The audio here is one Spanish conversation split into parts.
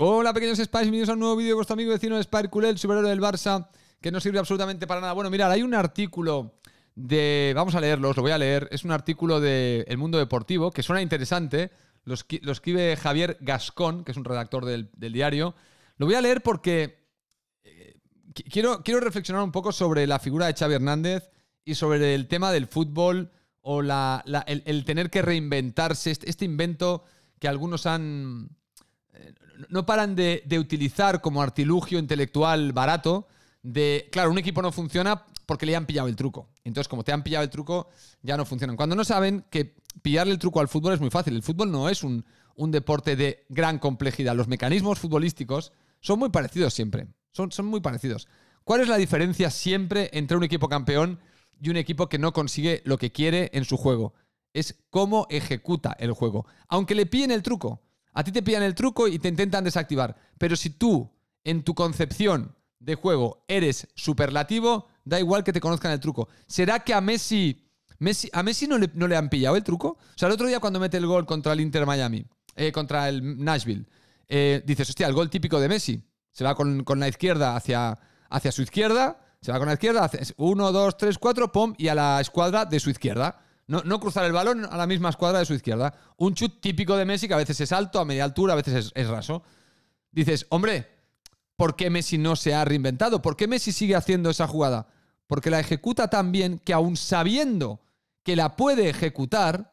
Hola pequeños Spice, bienvenidos a un nuevo vídeo de vuestro amigo vecino de el superhéroe del Barça, que no sirve absolutamente para nada. Bueno, mirad, hay un artículo de... Vamos a leerlo, os lo voy a leer. Es un artículo de El Mundo Deportivo, que suena interesante. Lo, escribe Javier Gascón, que es un redactor del, diario. Lo voy a leer porque eh, quiero, quiero reflexionar un poco sobre la figura de Xavi Hernández y sobre el tema del fútbol o la, el, tener que reinventarse, este, este invento que algunos han no paran de, utilizar como artilugio intelectual barato de, claro, un equipo no funciona porque le han pillado el truco. Entonces, como te han pillado el truco, ya no funcionan. Cuando no saben que pillarle el truco al fútbol es muy fácil. El fútbol no es un, deporte de gran complejidad. Los mecanismos futbolísticos son muy parecidos siempre. Son, son muy parecidos. ¿Cuál es la diferencia siempre entre un equipo campeón y un equipo que no consigue lo que quiere en su juego? Es cómo ejecuta el juego. Aunque le pillen el truco. A ti te pillan el truco y te intentan desactivar. Pero si tú, en tu concepción de juego, eres superlativo, da igual que te conozcan el truco. ¿Será que a Messi... a Messi no le, han pillado el truco? O sea, el otro día cuando mete el gol contra el Inter Miami, eh, contra el Nashville, eh, dices, hostia, el gol típico de Messi. Se va con, la izquierda hacia, hacia su izquierda, se va con la izquierda, hace uno dos tres cuatro pum, y a la escuadra de su izquierda. No, cruzar el balón a la misma escuadra de su izquierda. Un chut típico de Messi que a veces es alto, a media altura, a veces es, es raso. Dices, hombre, ¿por qué Messi no se ha reinventado? ¿Por qué Messi sigue haciendo esa jugada? Porque la ejecuta tan bien que aun sabiendo que la puede ejecutar,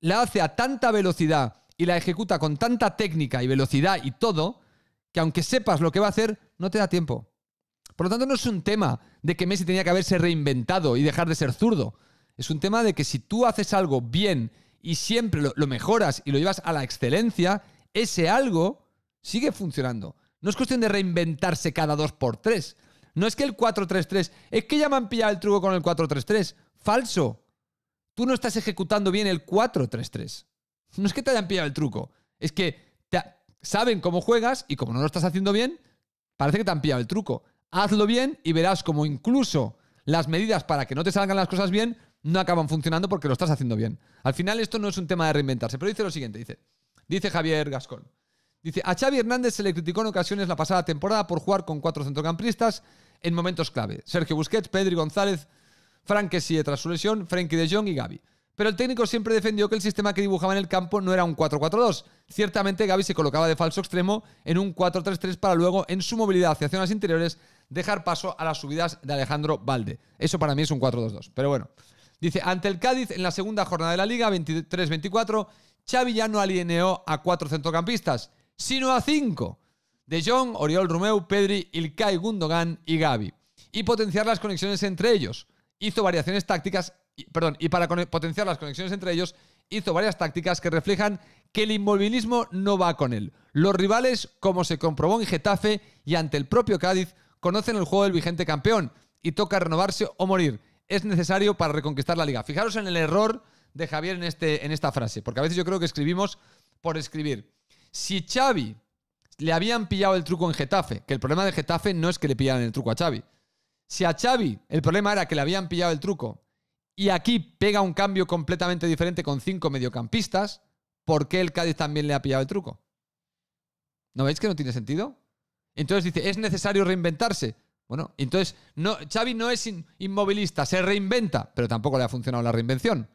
la hace a tanta velocidad y la ejecuta con tanta técnica y velocidad y todo, que aunque sepas lo que va a hacer, no te da tiempo. Por lo tanto, no es un tema de que Messi tenía que haberse reinventado y dejar de ser zurdo. Es un tema de que si tú haces algo bien y siempre lo, mejoras y lo llevas a la excelencia, ese algo sigue funcionando. No es cuestión de reinventarse cada dos por tres. No es que el 4-3-3, es que ya me han pillado el truco con el 4-3-3. Falso. Tú no estás ejecutando bien el 4-3-3. No es que te hayan pillado el truco. Es que saben cómo juegas y como no lo estás haciendo bien, parece que te han pillado el truco. Hazlo bien y verás como incluso las medidas para que no te salgan las cosas bien no acaban funcionando porque lo estás haciendo bien. Al final esto no es un tema de reinventarse, pero dice lo siguiente, dice, dice Javier Gascón. Dice, a Xavi Hernández se le criticó en ocasiones la pasada temporada por jugar con cuatro centrocampistas en momentos clave. Sergio Busquets, Pedri González, Frank Kessie tras su lesión, Frenkie de Jong y Gaby. Pero el técnico siempre defendió que el sistema que dibujaba en el campo no era un 4-4-2. Ciertamente Gaby se colocaba de falso extremo en un 4-3-3 para luego, en su movilidad hacia zonas interiores, dejar paso a las subidas de Alejandro Valde. Eso para mí es un 4-2-2. Pero bueno, Dice, ante el Cádiz en la segunda jornada de la Liga, 23-24, Xavi ya no alineó a cuatro centrocampistas, sino a cinco. De Jong, Oriol Romeu, Pedri, Ilkay Gundogan y Gavi. Y potenciar las conexiones entre ellos. Hizo variaciones tácticas, perdón, y para potenciar las conexiones entre ellos, hizo varias tácticas que reflejan que el inmovilismo no va con él. Los rivales, como se comprobó en Getafe y ante el propio Cádiz, conocen el juego del vigente campeón y toca renovarse o morir es necesario para reconquistar la liga. Fijaros en el error de Javier en, este, en esta frase, porque a veces yo creo que escribimos por escribir. Si Xavi le habían pillado el truco en Getafe, que el problema de Getafe no es que le pillaran el truco a Xavi. Si a Xavi el problema era que le habían pillado el truco y aquí pega un cambio completamente diferente con cinco mediocampistas, ¿por qué el Cádiz también le ha pillado el truco? ¿No veis que no tiene sentido? Entonces dice, es necesario reinventarse. Bueno, entonces, no, Xavi no es inmovilista, se reinventa, pero tampoco le ha funcionado la reinvención.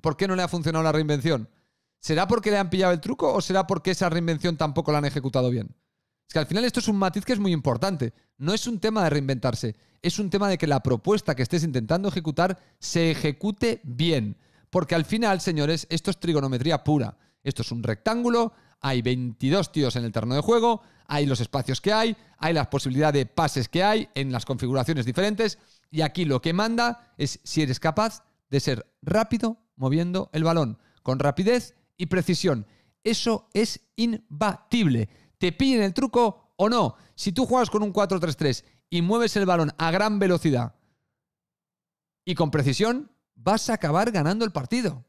¿Por qué no le ha funcionado la reinvención? ¿Será porque le han pillado el truco o será porque esa reinvención tampoco la han ejecutado bien? Es que al final esto es un matiz que es muy importante. No es un tema de reinventarse, es un tema de que la propuesta que estés intentando ejecutar se ejecute bien. Porque al final, señores, esto es trigonometría pura. Esto es un rectángulo, hay 22 tíos en el terreno de juego, hay los espacios que hay, hay la posibilidad de pases que hay en las configuraciones diferentes y aquí lo que manda es si eres capaz de ser rápido moviendo el balón, con rapidez y precisión. Eso es imbatible. Te pillen el truco o no. Si tú juegas con un 4-3-3 y mueves el balón a gran velocidad y con precisión, vas a acabar ganando el partido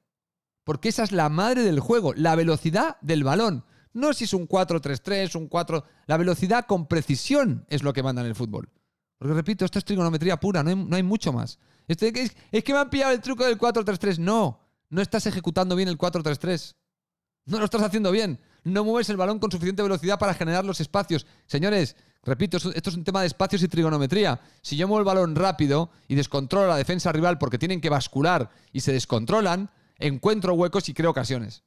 porque esa es la madre del juego, la velocidad del balón. No si es un 4-3-3, un 4... La velocidad con precisión es lo que manda en el fútbol. Porque repito, esto es trigonometría pura, no hay, mucho más. Este, es, que me han pillado el truco del 4-3-3. No, no estás ejecutando bien el 4-3-3. No lo estás haciendo bien. No mueves el balón con suficiente velocidad para generar los espacios. Señores, repito, esto, esto es un tema de espacios y trigonometría. Si yo muevo el balón rápido y descontrolo a la defensa rival porque tienen que bascular y se descontrolan, encuentro huecos y creo ocasiones.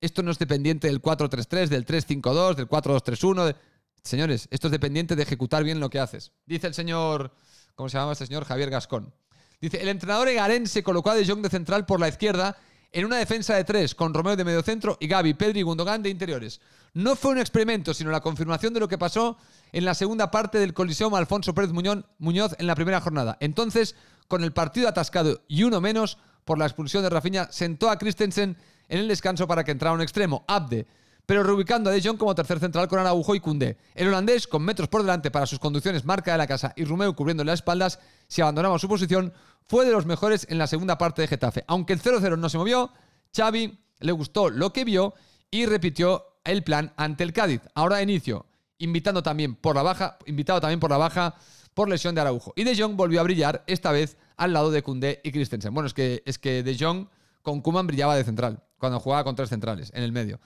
Esto no es dependiente del 4-3-3, del 3-5-2, del 4-2-3-1. Señores, esto es dependiente de ejecutar bien lo que haces. Dice el señor, ¿cómo se llama este señor? Javier Gascón. Dice, el entrenador egarense colocó a De Jong de central por la izquierda en una defensa de tres, con Romeo de mediocentro y Gaby, Pedri y Gundogan de interiores. No fue un experimento, sino la confirmación de lo que pasó en la segunda parte del coliseo Alfonso Pérez Muñoz en la primera jornada. Entonces, con el partido atascado y uno menos, por la expulsión de Rafinha, sentó a Christensen en el descanso para que entrara un extremo, Abde, pero reubicando a De Jong como tercer central con Araujo y Kunde. El holandés, con metros por delante para sus conducciones marca de la casa y Rumeu cubriéndole las espaldas, si abandonaba su posición, fue de los mejores en la segunda parte de Getafe. Aunque el 0-0 no se movió, Xavi le gustó lo que vio y repitió el plan ante el Cádiz. Ahora de inicio, invitando también por la baja, invitado también por la baja por lesión de Araujo. Y De Jong volvió a brillar, esta vez al lado de Kunde y Christensen. Bueno, es que, es que De Jong con Kuman brillaba de central, cuando jugaba con tres centrales, en el medio.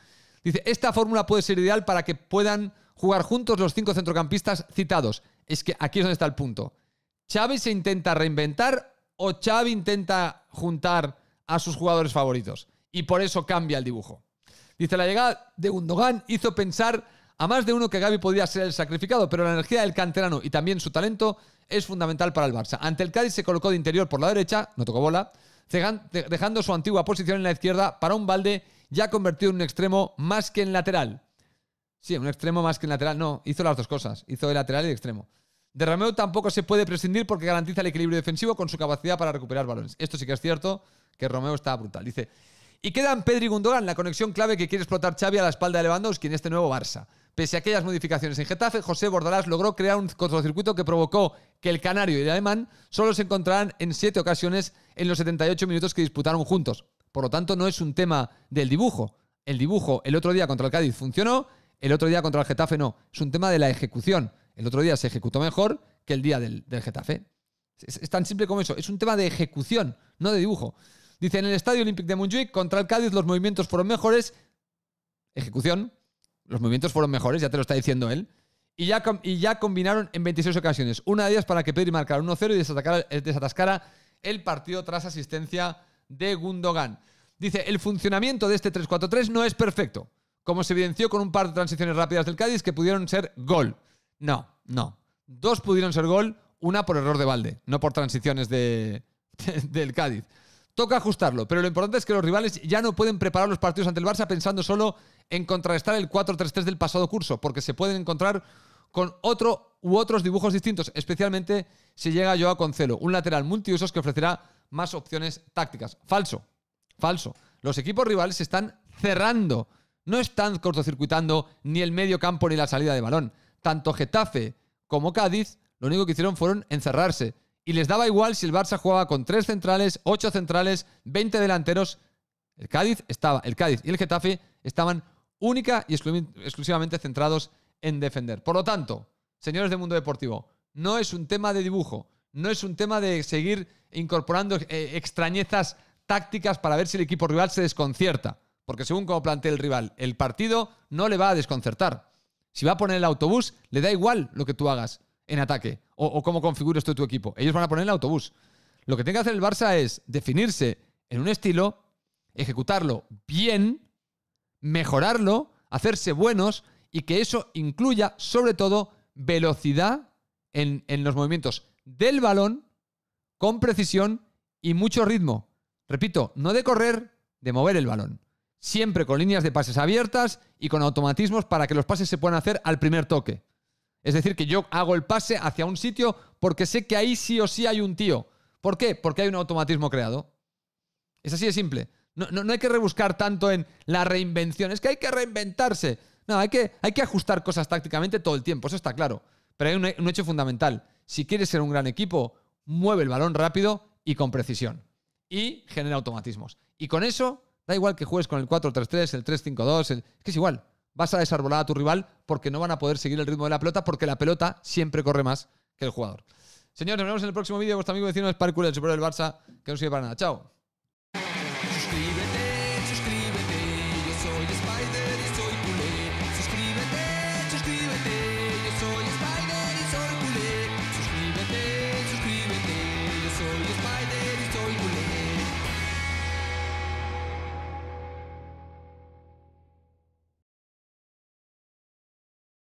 Dice, esta fórmula puede ser ideal para que puedan jugar juntos los cinco centrocampistas citados. Es que aquí es donde está el punto. ¿Xavi se intenta reinventar o Xavi intenta juntar a sus jugadores favoritos? Y por eso cambia el dibujo. Dice, la llegada de Gundogan hizo pensar a más de uno que Gaby podía ser el sacrificado, pero la energía del canterano y también su talento es fundamental para el Barça. Ante el Cádiz se colocó de interior por la derecha, no tocó bola, dejando su antigua posición en la izquierda para un balde ya convertido en un extremo más que en lateral. Sí, un extremo más que en lateral. No, hizo las dos cosas. Hizo de lateral y de extremo. De Romeo tampoco se puede prescindir porque garantiza el equilibrio defensivo con su capacidad para recuperar balones. Esto sí que es cierto, que Romeo está brutal. Dice, y quedan Pedri y Gundogan, la conexión clave que quiere explotar Xavi a la espalda de Lewandowski en este nuevo Barça. Pese a aquellas modificaciones en Getafe, José Bordalás logró crear un contracircuito que provocó que el canario y el alemán solo se encontraran en siete ocasiones en los 78 minutos que disputaron juntos. Por lo tanto, no es un tema del dibujo. El dibujo el otro día contra el Cádiz funcionó, el otro día contra el Getafe no. Es un tema de la ejecución. El otro día se ejecutó mejor que el día del, Getafe. Es, tan simple como eso. Es un tema de ejecución, no de dibujo. Dice, en el Estadio Olímpic de Montjuic, contra el Cádiz los movimientos fueron mejores. Ejecución. Los movimientos fueron mejores, ya te lo está diciendo él. Y ya, y ya combinaron en 26 ocasiones. Una de ellas para que Pedri marcara 1-0 y eh, desatascara, el partido tras asistencia de Gundogan. Dice, el funcionamiento de este 3-4-3 no es perfecto, como se evidenció con un par de transiciones rápidas del Cádiz que pudieron ser gol. No, no. Dos pudieron ser gol, una por error de balde, no por transiciones de, del Cádiz. Toca ajustarlo, pero lo importante es que los rivales ya no pueden preparar los partidos ante el Barça pensando solo en contrarrestar el 4-3-3 del pasado curso, porque se pueden encontrar con otro u otros dibujos distintos, especialmente si llega Joao Concelo, un lateral multiusos que ofrecerá más opciones tácticas. Falso, falso. Los equipos rivales están cerrando, no están cortocircuitando ni el medio campo ni la salida de balón. Tanto Getafe como Cádiz lo único que hicieron fueron encerrarse. Y les daba igual si el Barça jugaba con tres centrales, ocho centrales, 20 delanteros. El Cádiz estaba, el Cádiz y el Getafe estaban única y exclusivamente centrados en defender. Por lo tanto, señores del mundo deportivo, no es un tema de dibujo, no es un tema de seguir incorporando eh, extrañezas tácticas para ver si el equipo rival se desconcierta. Porque según como plantea el rival, el partido no le va a desconcertar. Si va a poner el autobús, le da igual lo que tú hagas en ataque o, o cómo configures tú tu equipo. Ellos van a poner el autobús. Lo que tiene que hacer el Barça es definirse en un estilo, ejecutarlo bien mejorarlo, hacerse buenos y que eso incluya sobre todo velocidad en, los movimientos del balón con precisión y mucho ritmo. Repito, no de correr, de mover el balón. Siempre con líneas de pases abiertas y con automatismos para que los pases se puedan hacer al primer toque. Es decir, que yo hago el pase hacia un sitio porque sé que ahí sí o sí hay un tío. ¿Por qué? Porque hay un automatismo creado. Es así de simple. No, hay que rebuscar tanto en la reinvención, es que hay que reinventarse. No, hay que, hay que ajustar cosas tácticamente todo el tiempo, eso está claro. Pero hay un, hecho fundamental. Si quieres ser un gran equipo, mueve el balón rápido y con precisión. Y genera automatismos. Y con eso, da igual que juegues con el 4-3-3, el 3-5-2, es que es igual. Vas a desarbolar a tu rival porque no van a poder seguir el ritmo de la pelota porque la pelota siempre corre más que el jugador. Señores, nos vemos en el próximo vídeo. Vuestro amigo vecino es Parkour, el del Barça, que no sirve para nada. Chao.